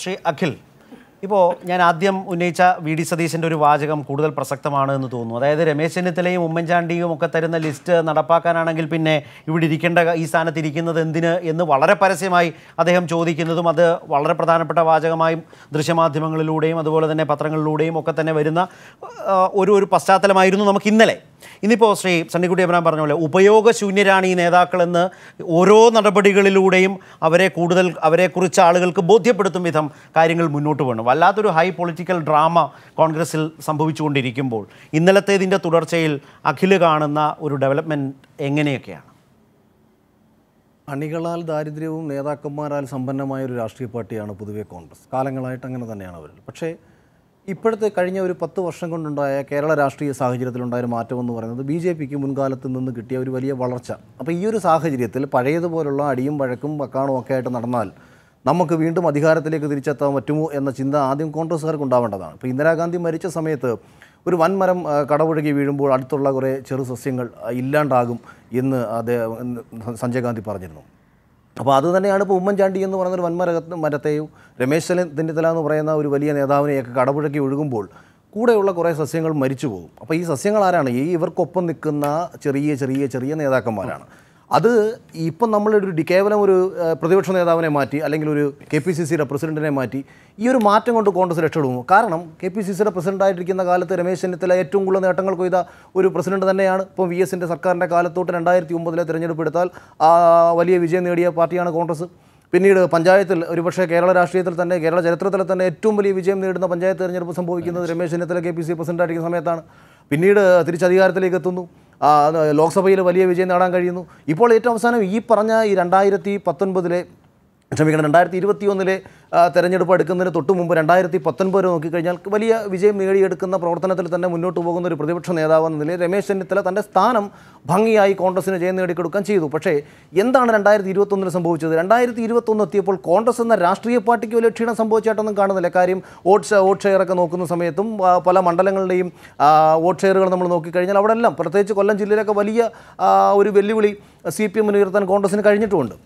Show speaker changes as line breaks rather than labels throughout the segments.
ശ്രീ അഖിൽ ഇപ്പോൾ ഞാൻ ആദ്യം ഉന്നയിച്ച വി ഡി സതീശൻ്റെ ഒരു വാചകം കൂടുതൽ പ്രസക്തമാണ് എന്ന് തോന്നുന്നു അതായത് രമേശ് ചെന്നിത്തലയും ഉമ്മൻചാണ്ടിയും ഒക്കെ തരുന്ന ലിസ്റ്റ് നടപ്പാക്കാനാണെങ്കിൽ പിന്നെ ഇവിടെ ഇരിക്കേണ്ട ഈ സ്ഥാനത്ത് ഇരിക്കുന്നത് എന്തിന് എന്ന് വളരെ പരസ്യമായി അദ്ദേഹം ചോദിക്കുന്നതും അത് വളരെ പ്രധാനപ്പെട്ട വാചകമായും ദൃശ്യമാധ്യമങ്ങളിലൂടെയും അതുപോലെ തന്നെ പത്രങ്ങളിലൂടെയും ഒക്കെ തന്നെ വരുന്ന ഒരു ഒരു പശ്ചാത്തലമായിരുന്നു നമുക്ക് ഇന്നലെ ഇന്നിപ്പോൾ ശ്രീ സണ്ണിക്കുട്ടി അബ്രാം പറഞ്ഞ പോലെ ഉപയോഗശൂന്യരാണ് ഈ നേതാക്കളെന്ന് ഓരോ നടപടികളിലൂടെയും അവരെ കൂടുതൽ അവരെക്കുറിച്ച് ആളുകൾക്ക് ബോധ്യപ്പെടുത്തും വിധം കാര്യങ്ങൾ മുന്നോട്ട് വേണം വല്ലാത്തൊരു ഹൈ പൊളിറ്റിക്കൽ ഡ്രാമ കോൺഗ്രസിൽ സംഭവിച്ചുകൊണ്ടിരിക്കുമ്പോൾ ഇന്നലത്തേതിൻ്റെ തുടർച്ചയിൽ അഖില് കാണുന്ന ഒരു ഡെവലപ്മെൻറ്റ് എങ്ങനെയൊക്കെയാണ്
അണികളാൽ ദാരിദ്ര്യവും നേതാക്കന്മാരാൽ സമ്പന്നമായ ഒരു രാഷ്ട്രീയ പാർട്ടിയാണ് പൊതുവെ കോൺഗ്രസ് കാലങ്ങളായിട്ട് അങ്ങനെ തന്നെയാണ് അവർ പക്ഷേ ഇപ്പോഴത്തെ കഴിഞ്ഞ ഒരു പത്ത് വർഷം കൊണ്ടുണ്ടായ കേരള രാഷ്ട്രീയ സാഹചര്യത്തിലുണ്ടായ ഒരു മാറ്റം എന്ന് പറയുന്നത് ബി ജെ പിക്ക് മുൻകാലത്ത് നിന്ന് കിട്ടിയ ഒരു വലിയ വളർച്ച അപ്പോൾ ഈ ഒരു സാഹചര്യത്തിൽ പഴയതുപോലുള്ള അടിയും വഴക്കും വക്കാണും ഒക്കെ ആയിട്ട് നടന്നാൽ നമുക്ക് വീണ്ടും അധികാരത്തിലേക്ക് തിരിച്ചെത്താൻ പറ്റുമോ എന്ന ചിന്ത ആദ്യം കോൺഗ്രസ്സുകാർക്ക് ഉണ്ടാവേണ്ടതാണ് ഇപ്പോൾ ഇന്ദിരാഗാന്ധി മരിച്ച സമയത്ത് ഒരു വൻമരം കടപുഴകി വീഴുമ്പോൾ അടുത്തുള്ള കുറേ ചെറു സസ്യങ്ങൾ ഇല്ലാണ്ടാകും എന്ന് അദ്ദേഹം സഞ്ജയ് ഗാന്ധി പറഞ്ഞിരുന്നു അപ്പോൾ അത് തന്നെയാണ് ഇപ്പോൾ ഉമ്മൻചാണ്ടി എന്ന് പറയുന്ന ഒരു വൻമര മരത്തെയും രമേശ് ചെന്നിത്തല എന്ന് പറയുന്ന ഒരു വലിയ നേതാവിനെയൊക്കെ കടപുഴക്കി ഒഴുകുമ്പോൾ കൂടെയുള്ള കുറേ സസ്യങ്ങൾ മരിച്ചു പോകും അപ്പോൾ ഈ സസ്യങ്ങൾ ആരാണ് ഈ ഇവർക്കൊപ്പം നിൽക്കുന്ന ചെറിയ ചെറിയ ചെറിയ നേതാക്കന്മാരാണ് അത് ഇപ്പം നമ്മളൊരു കേവലം ഒരു പ്രതിപക്ഷ നേതാവിനെ മാറ്റി അല്ലെങ്കിൽ ഒരു കെ പി സി സിയുടെ പ്രസിഡന്റിനെ മാറ്റി ഈ ഒരു മാറ്റം കൊണ്ട് കോൺഗ്രസ് രക്ഷപ്പെടുമോ കാരണം കെ പി സി സിയുടെ പ്രസിഡന്റായിട്ടിരിക്കുന്ന കാലത്ത് രമേശ് ചെന്നിത്തല ഏറ്റവും കൂടുതൽ നേട്ടങ്ങൾ കൊയ്ത ഒരു പ്രസിഡന്റ് തന്നെയാണ് ഇപ്പം വി എസിൻ്റെ സർക്കാരിൻ്റെ കാലത്തോട്ട് രണ്ടായിരത്തി ഒമ്പതിലെ തിരഞ്ഞെടുപ്പ് എടുത്താൽ വലിയ വിജയം നേടിയ പാർട്ടിയാണ് കോൺഗ്രസ് പിന്നീട് പഞ്ചായത്തിൽ ഒരുപക്ഷെ കേരള രാഷ്ട്രീയത്തിൽ തന്നെ കേരള ചരിത്രത്തിൽ തന്നെ ഏറ്റവും വലിയ വിജയം നേടുന്ന പഞ്ചായത്ത് തെരഞ്ഞെടുപ്പ് സംഭവിക്കുന്നത് Ramesh Chennithala K P C പ്രസിഡന്റായിരിക്കുന്ന സമയത്താണ് പിന്നീട് തിരിച്ചധികാരത്തിലേക്ക് എത്തുന്നു ലോക്സഭയിൽ വലിയ വിജയം നേടാൻ കഴിയുന്നു ഇപ്പോൾ ഏറ്റവും അവസാനം ഈ പറഞ്ഞ ഈ രണ്ടായിരത്തി പത്തൊൻപതിലെ ക്ഷമിക്കണം രണ്ടായിരത്തി ഇരുപത്തി ഒന്നിലെ തെരഞ്ഞെടുപ്പ് എടുക്കുന്നതിന് തൊട്ട് മുമ്പ് രണ്ടായിരത്തി പത്തൊൻപത് നോക്കിക്കഴിഞ്ഞാൽ വലിയ വിജയം നേടിയെടുക്കുന്ന പ്രവർത്തനത്തിൽ തന്നെ മുന്നോട്ട് പോകുന്ന ഒരു പ്രതിപക്ഷ നേതാവ് എന്ന നിലയിൽ രമേശ് ചെന്നിത്തല തൻ്റെ സ്ഥാനം ഭംഗിയായി കോൺഗ്രസിന് ജയം നേടിക്കൊടുക്കാൻ ചെയ്തു പക്ഷേ എന്താണ് രണ്ടായിരത്തി ഇരുപത്തൊന്നിന് സംഭവിച്ചത് രണ്ടായിരത്തി ഇരുപത്തൊന്ന് എത്തിയപ്പോൾ കോൺഗ്രസ് എന്ന രാഷ്ട്രീയ പാർട്ടിക്ക് വലിയ ക്ഷീണം സംഭവിച്ചായിട്ടൊന്നും കാണുന്നില്ല കാര്യം വോട്ട് വോട്ട് ഷെയറൊക്കെ നോക്കുന്ന സമയത്തും പല മണ്ഡലങ്ങളുടെയും വോട്ട് ഷെയറുകൾ നമ്മൾ നോക്കിക്കഴിഞ്ഞാൽ അവിടെ എല്ലാം പ്രത്യേകിച്ച് കൊല്ലം ജില്ലയിലൊക്കെ വലിയ ഒരു വെല്ലുവിളി സി പി എമ്മിന് ഉയർത്താൻ കോൺഗ്രസിന് കഴിഞ്ഞിട്ടുമുണ്ട്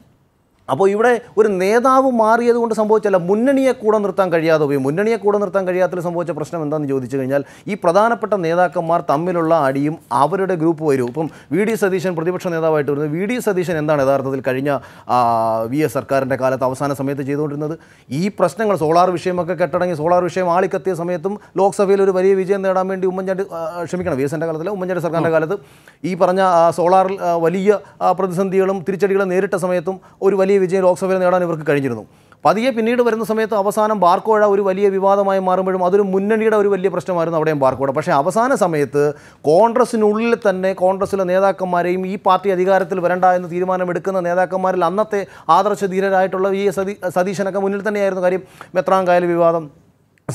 അപ്പോൾ ഇവിടെ ഒരു നേതാവ് മാറിയത് കൊണ്ട് സംഭവിച്ചല്ല മുന്നണിയെ കൂടെ നിർത്താൻ കഴിയാതെ പോയി മുന്നണിയെ കൂടെ നിർത്താൻ കഴിയാത്തതിൽ സംഭവിച്ച പ്രശ്നം എന്താണെന്ന് ചോദിച്ചു കഴിഞ്ഞാൽ ഈ പ്രധാനപ്പെട്ട നേതാക്കന്മാർ തമ്മിലുള്ള അടിയും അവരുടെ ഗ്രൂപ്പ് വരും ഇപ്പം വി ഡി സതീശൻ പ്രതിപക്ഷ നേതാവായിട്ട് വരുന്നത് വി ഡി സതീശൻ എന്താണ് യഥാർത്ഥത്തിൽ കഴിഞ്ഞ വി എസ് സർക്കാരിൻ്റെ കാലത്ത് അവസാന സമയത്ത് ചെയ്തുകൊണ്ടിരുന്നത് ഈ പ്രശ്നങ്ങൾ സോളാർ വിഷയമൊക്കെ കെട്ടടങ്ങി സോളാർ വിഷയം ആളിക്കത്തിയ സമയത്തും ലോക്സഭയിൽ ഒരു വലിയ വിജയം നേടാൻ വേണ്ടി ഉമ്മൻചാണ്ടി ക്ഷമിക്കണം വി എസിൻ്റെ കാലത്തിൽ ഉമ്മൻചാണ്ടി സർക്കാരിൻ്റെ കാലത്ത് ഈ പറഞ്ഞ സോളാറിൽ വലിയ പ്രതിസന്ധികളും തിരിച്ചടികളും നേരിട്ട സമയത്തും ഒരു വലിയ വിജയം ലോക്സഭയിൽ നേടാൻ ഇവർക്ക് കഴിഞ്ഞിരുന്നു പതിയെ പിന്നീട് വരുന്ന സമയത്ത് അവസാനം ബാർക്കോഴ ഒരു വലിയ വിവാദമായി മാറുമ്പോഴും അതൊരു മുന്നണിയുടെ ഒരു വലിയ പ്രശ്നമായിരുന്നു അവിടെയും ബാർക്കോഴ പക്ഷേ അവസാന സമയത്ത് കോൺഗ്രസിനുള്ളിൽ തന്നെ കോൺഗ്രസിലെ നേതാക്കന്മാരെയും ഈ പാർട്ടി അധികാരത്തിൽ വരണ്ട എന്ന് തീരുമാനമെടുക്കുന്ന നേതാക്കന്മാരിൽ അന്നത്തെ ആദർശധീരരായിട്ടുള്ള ഈ സതീ സതീശനൊക്കെ മുന്നിൽ തന്നെയായിരുന്നു കാര്യം മെത്രാങ്കായൽ വിവാദം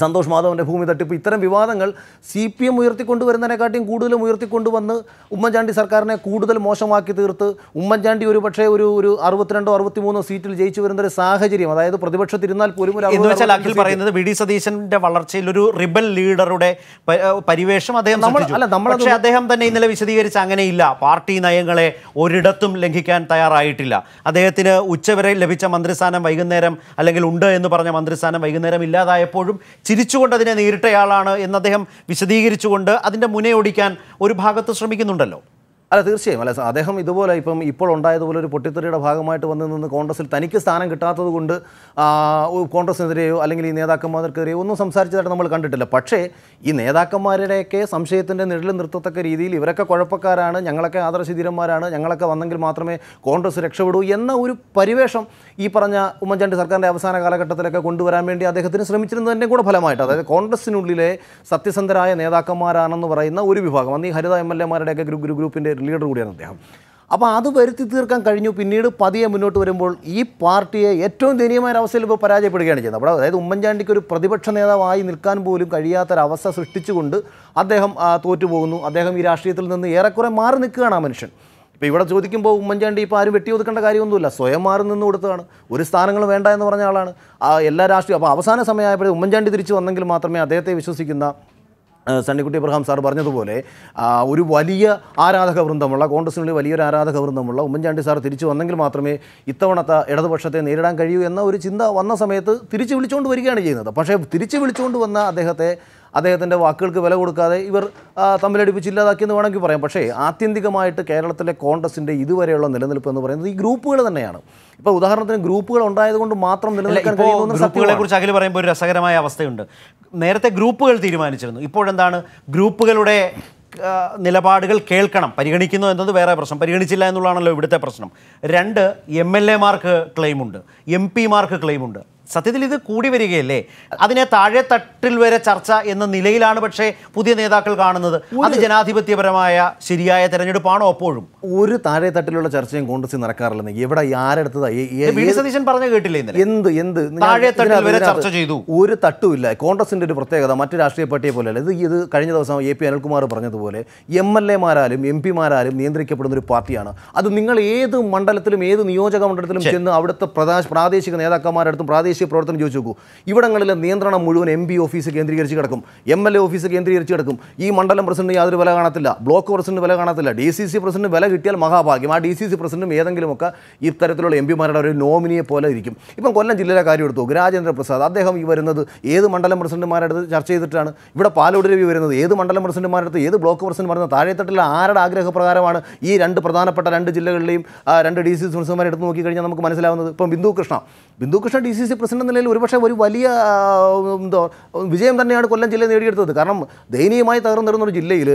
സന്തോഷ് മാധവൻ്റെ ഭൂമി തട്ടിപ്പ് ഇത്തരം വിവാദങ്ങൾ സി പി എം ഉയർത്തിക്കൊണ്ടുവരുന്നതിനെക്കാട്ടിയും കൂടുതലും ഉയർത്തിക്കൊണ്ടുവന്ന് ഉമ്മൻചാണ്ടി സർക്കാരിനെ കൂടുതൽ മോശമാക്കി തീർത്ത് ഉമ്മൻചാണ്ടി ഒരു പക്ഷേ ഒരു ഒരു അറുപത്തിരണ്ടോ അറുപത്തിമൂന്നോ സീറ്റിൽ ജയിച്ചു വരുന്ന ഒരു സാഹചര്യം അതായത് പ്രതിപക്ഷത്തിരുന്നാൽ പോലും ഒരു വെച്ചാൽ അഖിൽ പറയുന്നത്
വി ഡി സതീശന്റെ വളർച്ചയിൽ ഒരു റിബൽ ലീഡറുടെ പരിവേഷം അദ്ദേഹം നമ്മൾ അല്ല നമ്മൾ അദ്ദേഹം തന്നെ ഇന്നലെ വിശദീകരിച്ച അങ്ങനെയില്ല പാർട്ടി നയങ്ങളെ ഒരിടത്തും ലംഘിക്കാൻ തയ്യാറായിട്ടില്ല അദ്ദേഹത്തിന് ഉച്ചവരെ ലഭിച്ച മന്ത്രിസ്ഥാനം വൈകുന്നേരം അല്ലെങ്കിൽ ഉണ്ട് എന്ന് പറഞ്ഞ മന്ത്രിസ്ഥാനം വൈകുന്നേരം ഇല്ലാതായപ്പോഴും ചിരിച്ചുകൊണ്ട് അതിനെ നേരിട്ടയാളാണ് എന്ന് അദ്ദേഹം വിശദീകരിച്ചുകൊണ്ട് അതിൻ്റെ മുനയൊടിക്കാൻ ഒരു ഭാഗത്ത് ശ്രമിക്കുന്നുണ്ടല്ലോ അല്ല തീർച്ചയായും അല്ല അദ്ദേഹം ഇതുപോലെ ഇപ്പം ഇപ്പോൾ ഉണ്ടായതുപോലെ
ഒരു പൊട്ടിത്തെറിയുടെ ഭാഗമായിട്ട് വന്നു നിന്ന് കോൺഗ്രസിൽ തനിക്ക് സ്ഥാനം കിട്ടാത്തത് കൊണ്ട് കോൺഗ്രസിനെതിരെയോ അല്ലെങ്കിൽ ഈ നേതാക്കന്മാർക്കെതിരെയോ ഒന്നും സംസാരിച്ചതായിട്ട് നമ്മൾ കണ്ടിട്ടില്ല പക്ഷേ ഈ നേതാക്കന്മാരുടെയൊക്കെ സംശയത്തിൻ്റെ നിഴലിൽ നിർത്തത്തക്ക രീതിയിൽ ഇവരൊക്കെ കുഴപ്പക്കാരാണ് ഞങ്ങളൊക്കെ ആദർശിധീരന്മാരാണ് ഞങ്ങളൊക്കെ വന്നെങ്കിൽ മാത്രമേ കോൺഗ്രസ് രക്ഷപ്പെടൂ എന്ന ഒരു പരിവേഷം ഈ പറഞ്ഞ ഉമ്മൻചാണ്ടി സർക്കാരിൻ്റെ അവസാന കാലഘട്ടത്തിലൊക്കെ കൊണ്ടുവരാൻ വേണ്ടി അദ്ദേഹത്തിന് ശ്രമിച്ചിരുന്നതിൻ്റെ കൂടെ ഫലമായിട്ട് അതായത് കോൺഗ്രസിനുള്ളിലെ സത്യസന്ധരായ നേതാക്കന്മാരാണെന്ന് പറയുന്ന ഒരു വിഭാഗം അന്ന് ഈ ഹരിത എം എൽ എമാരുടെയൊക്കെ ഗ്രൂപ്പ് ഗ്രൂപ്പിൻ്റെ ലീഡർ കൂടിയാണ് അദ്ദേഹം അപ്പോൾ അത് വരുത്തി തീർക്കാൻ കഴിഞ്ഞു പിന്നീട് പതിയെ മുന്നോട്ട് വരുമ്പോൾ ഈ പാർട്ടിയെ ഏറ്റവും ദയനീയമായ അവസ്ഥയിൽ ഇപ്പോൾ പരാജയപ്പെടുകയാണ് ചെയ്യുന്നത് അവിടെ അതായത് ഉമ്മൻചാണ്ടിക്ക് ഒരു പ്രതിപക്ഷ നേതാവായി നിൽക്കാൻ പോലും കഴിയാത്തൊരവസ്ഥ സൃഷ്ടിച്ചുകൊണ്ട് അദ്ദേഹം തോറ്റുപോകുന്നു അദ്ദേഹം ഈ രാഷ്ട്രീയത്തിൽ നിന്ന് ഏറെക്കുറെ മാറി നിൽക്കുകയാണ് ആ മനുഷ്യൻ ഇപ്പോൾ ഇവിടെ ചോദിക്കുമ്പോൾ ഉമ്മൻചാണ്ടി ഇപ്പോൾ ആരും വെട്ടി ഒതുക്കേണ്ട കാര്യമൊന്നുമില്ല സ്വയം മാറി നിന്ന് കൊടുത്തതാണ് ഒരു സ്ഥാനങ്ങൾ വേണ്ട എന്ന് പറഞ്ഞ ആളാണ് എല്ലാ രാഷ്ട്രീയം അപ്പോൾ അവസാന സമയമായപ്പോഴേ ഉമ്മൻചാണ്ടി തിരിച്ചു വന്നെങ്കിൽ മാത്രമേ അദ്ദേഹത്തെ വിശ്വസിക്കുന്ന സണ്ണിക്കുട്ടി അബ്രഹാം സാർ പറഞ്ഞതുപോലെ ഒരു വലിയ ആരാധക വൃന്ദമുള്ള കോൺഗ്രസിനുള്ളിൽ വലിയൊരു ആരാധക വൃന്ദമുള്ള ഉമ്മൻചാണ്ടി സാർ തിരിച്ചു വന്നെങ്കിൽ മാത്രമേ ഇത്തവണത്തെ ഇടതുപക്ഷത്തെ നേരിടാൻ കഴിയൂ എന്ന ഒരു ചിന്ത വന്ന സമയത്ത് തിരിച്ചു വിളിച്ചുകൊണ്ട് വരികയാണ് ചെയ്യുന്നത് പക്ഷേ തിരിച്ചു വിളിച്ചുകൊണ്ട് വന്ന അദ്ദേഹത്തെ അദ്ദേഹത്തിൻ്റെ വാക്കുകൾക്ക് വില കൊടുക്കാതെ ഇവർ തമ്മിലടിപ്പിച്ച് ഇല്ലാതാക്കിയെന്ന് വേണമെങ്കിൽ പറയാം പക്ഷേ ആത്യന്തികമായിട്ട് കേരളത്തിലെ കോൺഗ്രസിൻ്റെ ഇതുവരെയുള്ള നിലനിൽപ്പ് എന്ന് പറയുന്നത്
ഈ ഗ്രൂപ്പുകൾ തന്നെയാണ് ഇപ്പോൾ ഉദാഹരണത്തിന് ഗ്രൂപ്പുകൾ
ഉണ്ടായതുകൊണ്ട് മാത്രം
നിലനിൽക്കാൻ കഴിയുന്ന ഗ്രൂപ്പുകളെ കുറിച്ച് അഖിൽ പറയുമ്പോൾ ഒരു രസകരമായ അവസ്ഥയുണ്ട് നേരത്തെ ഗ്രൂപ്പുകൾ തീരുമാനിച്ചിരുന്നു ഇപ്പോഴെന്താണ് ഗ്രൂപ്പുകളുടെ നിലപാടുകൾ കേൾക്കണം പരിഗണിക്കുന്നു എന്നത് വേറെ പ്രശ്നം പരിഗണിച്ചില്ല എന്നുള്ളതാണല്ലോ ഇവിടുത്തെ പ്രശ്നം രണ്ട് എം എൽ എമാർക്ക് ക്ലെയിമുണ്ട് എം പിമാർക്ക് ക്ലെയിമുണ്ട് സത്യത്തിൽ ഇത് കൂടി വരികയല്ലേ അതിനെ താഴെ തട്ടിൽ വരെ ചർച്ച എന്ന നിലയിലാണ് പക്ഷേ പുതിയ നേതാക്കൾ കാണുന്നത് അത് ജനാധിപത്യപരമായ
ശരിയായ തെരഞ്ഞെടുപ്പാണോ അപ്പോഴും ഒരു താഴെ തട്ടിലുള്ള ചർച്ചയും കോൺഗ്രസ് നടക്കാറില്ലെന്ന് എവിടെ ആരെടുത്തതാ പറഞ്ഞ കേട്ടില്ല കേട്ടില്ലേ എന്ത് എന്ത് താഴെ തട്ടിൽ വരെ ചർച്ച ചെയ്തു ഒരു തട്ടുമില്ല കോൺഗ്രസിന്റെ ഒരു പ്രത്യേകത മറ്റു രാഷ്ട്രീയ പാർട്ടിയെ പോലെയല്ല ഇത് ഇത് കഴിഞ്ഞ ദിവസം എ പി അനിൽകുമാർ പറഞ്ഞതുപോലെ എം എൽ എമാരാലും എം പിമാരാലും നിയന്ത്രിക്കപ്പെടുന്ന ഒരു പാർട്ടിയാണ് അത് നിങ്ങൾ ഏത് മണ്ഡലത്തിലും ഏത് നിയോജക മണ്ഡലത്തിലും ചെന്ന് അവിടുത്തെ പ്രാദേശിക നേതാക്കന്മാരടുത്തും പ്രാദേശിക പ്രാദേശിക പ്രവർത്തനം ചോദിച്ചു നോക്കൂ ഇവിടങ്ങളിലെ നിയന്ത്രണം മുഴുവൻ എം പി ഓഫീസ് കേന്ദ്രീകരിച്ച് കിടക്കും എം എൽ എ ഓഫീസ് കേന്ദ്രീകരിച്ച് കിടക്കും ഈ മണ്ഡലം പ്രസിഡന്റ് യാതൊരു വില കാണത്തില്ല ബ്ലോക്ക് പ്രസിഡന്റ് വില കാണത്തില്ല ഡി സി സി പ്രസിഡന്റ് വില കിട്ടിയാൽ മഹാഭാഗ്യം ആ ഡി സി സി പ്രസിഡന്റും ഏതെങ്കിലുമൊക്കെ ഇത്തരത്തിലുള്ള എം പിമാരുടെ ഒരു നോമിനിയെ പോലെ ഇരിക്കും ഇപ്പം കൊല്ലം ജില്ലയിലെ കാര്യം എടുത്തു രാജേന്ദ്ര പ്രസാദ് അദ്ദേഹം ഈ വരുന്നത് ഏത് മണ്ഡലം പ്രസിഡന്റുമാരുടെ ചർച്ച ചെയ്തിട്ടാണ് ഇവിടെ പാലോട് രവി വരുന്നത് ഏത് മണ്ഡലം പ്രസിഡന്റുമാരുടെ ഏത് ബ്ലോക്ക് പ്രസിഡന്റ് പറയുന്നത് താഴെത്തട്ടിലെ ആരുടെ ആഗ്രഹപ്രകാരമാണ് ഈ രണ്ട് പ്രധാനപ്പെട്ട രണ്ട് ജില്ലകളിലെയും രണ്ട് ഡി സി സി പ്രസിഡന്റുമാരെ എടുത്ത് നോക്കിക്കഴിഞ്ഞാൽ നമുക്ക് മനസ്സിലാവുന്നത് ഇപ്പം Bindu Krishna Bindu Krishna D C C president നിലയിൽ ഒരുപക്ഷെ ഒരു വലിയ എന്തോ വിജയം തന്നെയാണ് കൊല്ലം ജില്ല നേടിയെടുത്തത് കാരണം ദയനീയമായി തകർന്നിരുന്ന ഒരു ജില്ലയിൽ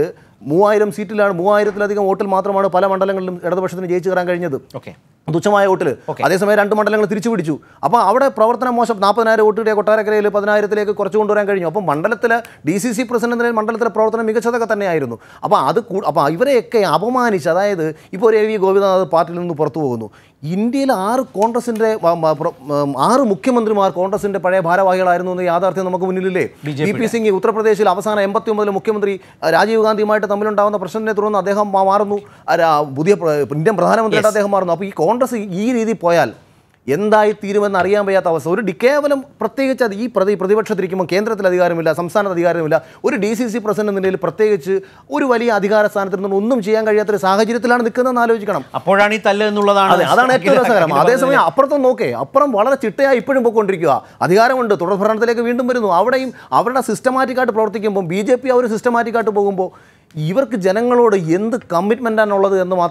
മൂവായിരം സീറ്റിലാണ് മൂവായിരത്തിലധികം വോട്ടിൽ മാത്രമാണ് പല മണ്ഡലങ്ങളിലും ഇടതുപക്ഷത്തിന് ജയിച്ചു കയറാൻ കഴിഞ്ഞത് ഓക്കെ തുച്ഛമായ വോട്ടിൽ അതേസമയം രണ്ട് മണ്ഡലങ്ങൾ തിരിച്ചു പിടിച്ചു അപ്പോൾ അവിടെ പ്രവർത്തന മോശം നാൽപ്പതിനായിരം വോട്ട് കിട്ടിയ കൊട്ടാരക്കരയിൽ പതിനായിരത്തിലേക്ക് കുറച്ച് കൊണ്ടുവരാൻ കഴിഞ്ഞു അപ്പോൾ മണ്ഡലത്തിലെ ഡി സി സി പ്രസിഡന്റിനെ മണ്ഡലത്തിലെ പ്രവർത്തനം മികച്ചതൊക്കെ തന്നെയായിരുന്നു അപ്പോൾ അത് അപ്പോൾ ഇവരെയൊക്കെ അപമാനിച്ച് അതായത് ഇപ്പോൾ ഒരു എ വി ഗോവിന്ദനാഥ് പാർട്ടിയിൽ നിന്ന് പുറത്തു പോകുന്നു ഇന്ത്യയിൽ ആറ് കോൺഗ്രസിൻ്റെ ആറ് മുഖ്യമന്ത്രിമാർ കോൺഗ്രസിൻ്റെ പഴയ ഭാരവാഹികളായിരുന്നു എന്ന യാഥാർത്ഥ്യം നമുക്ക് മുന്നിലില്ലേ വി പി സിംഗ് ഉത്തർപ്രദേശിൽ അവസാന എൺപത്തി ഒമ്പതിൽ മുഖ്യമന്ത്രി രാജീവ് ഗാന്ധിയുമായിട്ട് തമ്മിലുണ്ടാകുന്ന പ്രശ്നത്തെ തുടർന്ന് അദ്ദേഹം മാറുന്നു പുതിയ ഇന്ത്യൻ പ്രധാനമന്ത്രിയായിട്ട് അദ്ദേഹം മാറുന്നു അപ്പോൾ ഈ കോൺഗ്രസ് ഈ രീതി പോയാൽ എന്തായി തീരുമെന്ന് അറിയാൻ വയ്യാത്ത അവസ്ഥ ഒരു ഡി കേവലം പ്രത്യേകിച്ച് അത് ഈ പ്രതി പ്രതിപക്ഷത്തിരിക്കുമ്പോൾ കേന്ദ്രത്തിൽ അധികാരമില്ല സംസ്ഥാനത്ത് അധികാരമില്ല ഒരു ഡി സി സി പ്രസിഡന്റ് നിലയിൽ പ്രത്യേകിച്ച് ഒരു വലിയ അധികാര സ്ഥാനത്ത് നിന്ന് ഒന്നും ചെയ്യാൻ കഴിയാത്ത ഒരു സാഹചര്യത്തിലാണ് നിൽക്കുന്നതെന്ന് ആലോചിക്കണം
അപ്പോഴാണ് ഈ തല്ല് എന്നുള്ളതാണ് അതാണ് ഏറ്റവും രസകരം അതേസമയം
അപ്പുറത്തും നോക്കേ അപ്പുറം വളരെ ചിട്ടയായി ഇപ്പോഴും പോയിക്കൊണ്ടിരിക്കുക അധികാരമുണ്ട് തുടർ ഭരണത്തിലേക്ക് വീണ്ടും വരുന്നു അവിടെയും അവരുടെ സിസ്റ്റമാറ്റിക് ആയിട്ട് പ്രവർത്തിക്കുമ്പോൾ ബി ജെ പി അവർ ആയിട്ട് പോകുമ്പോൾ ഇവർക്ക് ജനങ്ങളോട് എന്ത് കമ്മിറ്റ്മെൻ്റാണുള്ളത് എന്ന് മാത്രം